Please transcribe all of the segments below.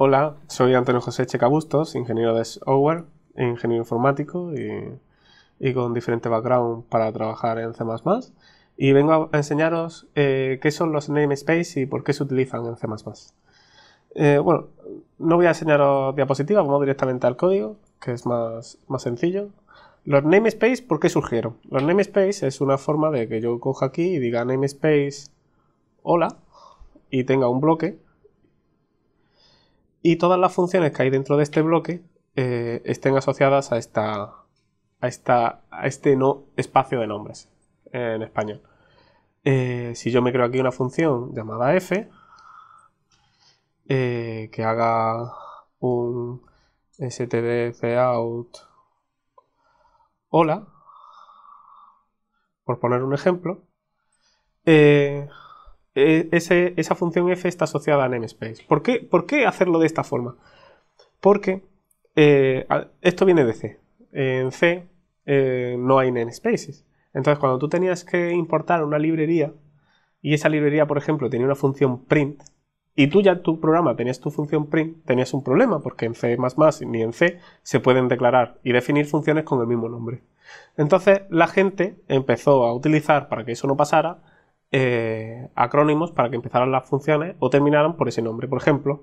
Hola, soy Antonio José Checabustos, ingeniero de software, ingeniero informático y, con diferente background para trabajar en C++. Y vengo a enseñaros eh, qué son los namespace y por qué se utilizan en C++. Eh, bueno, no voy a enseñaros diapositivas, vamos directamente al código, que es más, más sencillo. Los namespace, ¿por qué surgieron? Los namespace es una forma de que yo coja aquí y diga namespace hola y tenga un bloque y todas las funciones que hay dentro de este bloque eh, estén asociadas a, esta, a, esta, a este no espacio de nombres eh, en español. Eh, si yo me creo aquí una función llamada f, que haga un stdcout hola, por poner un ejemplo, e, esa función f está asociada a namespace. ¿Por qué, ¿Por qué hacerlo de esta forma? Porque eh, esto viene de C. En C eh, no hay namespaces. Entonces, cuando tú tenías que importar una librería y esa librería, por ejemplo, tenía una función print y tú ya tu programa tenías tu función print, tenías un problema porque en C++ ni en C se pueden declarar y definir funciones con el mismo nombre. Entonces, la gente empezó a utilizar para que eso no pasara eh, acrónimos para que empezaran las funciones o terminaran por ese nombre. Por ejemplo,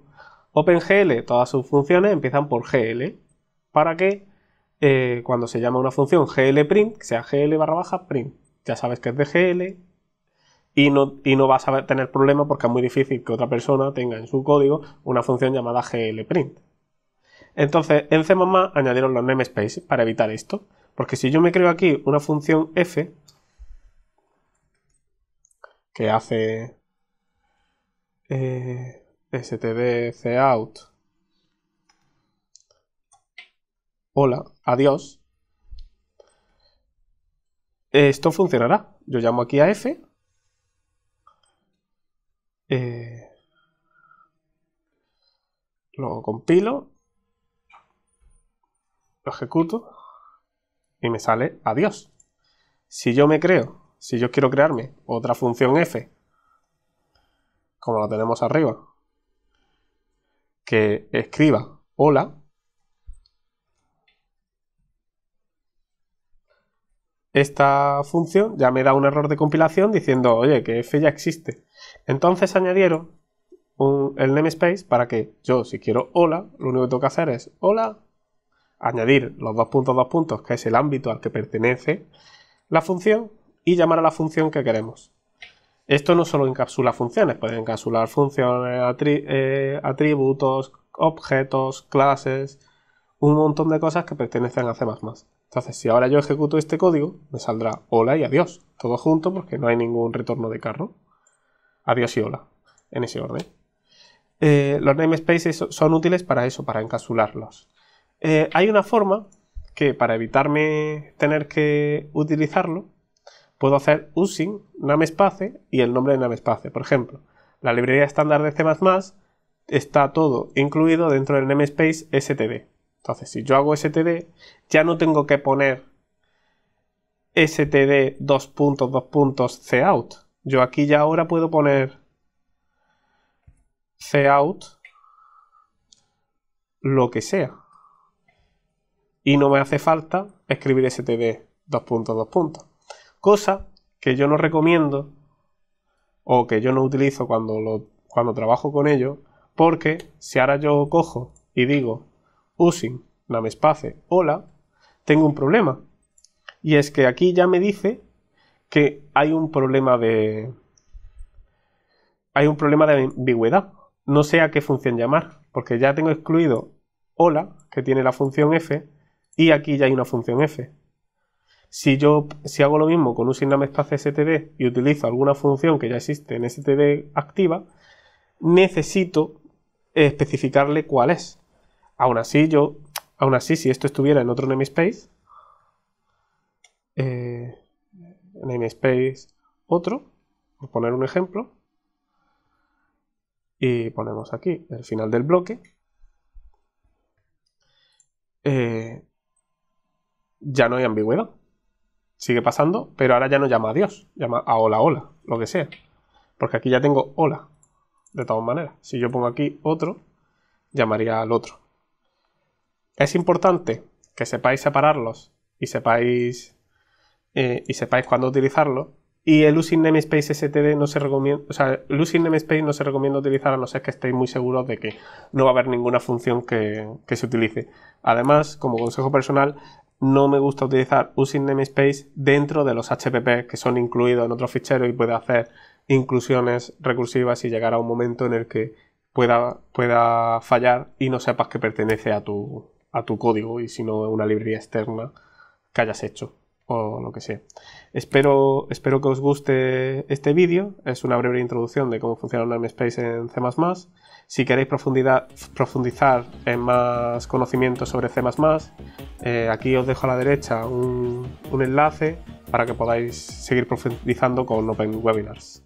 OpenGL, todas sus funciones empiezan por GL, para que eh, cuando se llama una función glprint, sea gl barra baja print. Ya sabes que es de gl y no, y no vas a tener problema porque es muy difícil que otra persona tenga en su código una función llamada glprint. Entonces, en C++ añadieron los namespaces para evitar esto, porque si yo me creo aquí una función f, que hace eh, hola, adiós, esto funcionará. Yo llamo aquí a f. Eh, lo compilo. Lo ejecuto. Y me sale adiós. Si yo me creo si yo quiero crearme otra función f, como la tenemos arriba, que escriba hola, esta función ya me da un error de compilación diciendo, oye, que f ya existe. Entonces añadieron el namespace para que yo, si quiero hola, lo único que tengo que hacer es hola, añadir los dos puntos, dos puntos, que es el ámbito al que pertenece la función, y llamar a la función que queremos. Esto no solo encapsula funciones, puede encapsular funciones, eh, atributos, objetos, clases, un montón de cosas que pertenecen a C++. Entonces, si ahora yo ejecuto este código, me saldrá hola y adiós, todo junto porque no hay ningún retorno de carro. Adiós y hola, en ese orden. Eh, los namespaces son útiles para eso, para encapsularlos. Eh, hay una forma que para evitarme tener que utilizarlo, puedo hacer using namespace y el nombre de namespace. Por ejemplo, la librería estándar de C++ está todo incluido dentro del namespace std. Entonces, si yo hago std, ya no tengo que poner std dos puntos Yo aquí ya ahora puedo poner cout lo que sea. Y no me hace falta escribir std dos puntos. Cosa que yo no recomiendo o que yo no utilizo cuando, lo, cuando trabajo con ello, porque si ahora yo cojo y digo using namespace hola, tengo un problema. Y es que aquí ya me dice que hay un problema de. Hay un problema de ambigüedad. No sé a qué función llamar, porque ya tengo excluido hola, que tiene la función f, y aquí ya hay una función f. Si yo si hago lo mismo con un Signame Espacio STD y utilizo alguna función que ya existe en STD activa, necesito especificarle cuál es. Aún así, yo, aún así, si esto estuviera en otro namespace, eh, namespace otro, por poner un ejemplo, y ponemos aquí el final del bloque, eh, ya no hay ambigüedad sigue pasando, pero ahora ya no llama a Dios, llama a hola, hola, lo que sea. Porque aquí ya tengo hola, de todas maneras. Si yo pongo aquí otro, llamaría al otro. Es importante que sepáis separarlos y sepáis eh, y sepáis cuándo utilizarlo. Y el using namespace std no se recomienda, o sea, using namespace no se recomienda utilizar a no ser que estéis muy seguros de que no va a haber ninguna función que, que se utilice. Además, como consejo personal, no me gusta utilizar using namespace dentro de los HPP que son incluidos en otros ficheros y puede hacer inclusiones recursivas y llegar a un momento en el que pueda, pueda fallar y no sepas que pertenece a tu, a tu código y si no una librería externa que hayas hecho o lo que sea. Espero, espero que os guste este vídeo. Es una breve introducción de cómo funciona un namespace en C++. Si queréis profundizar en más conocimientos sobre C++, eh, aquí os dejo a la derecha un, un enlace para que podáis seguir profundizando con Open Webinars.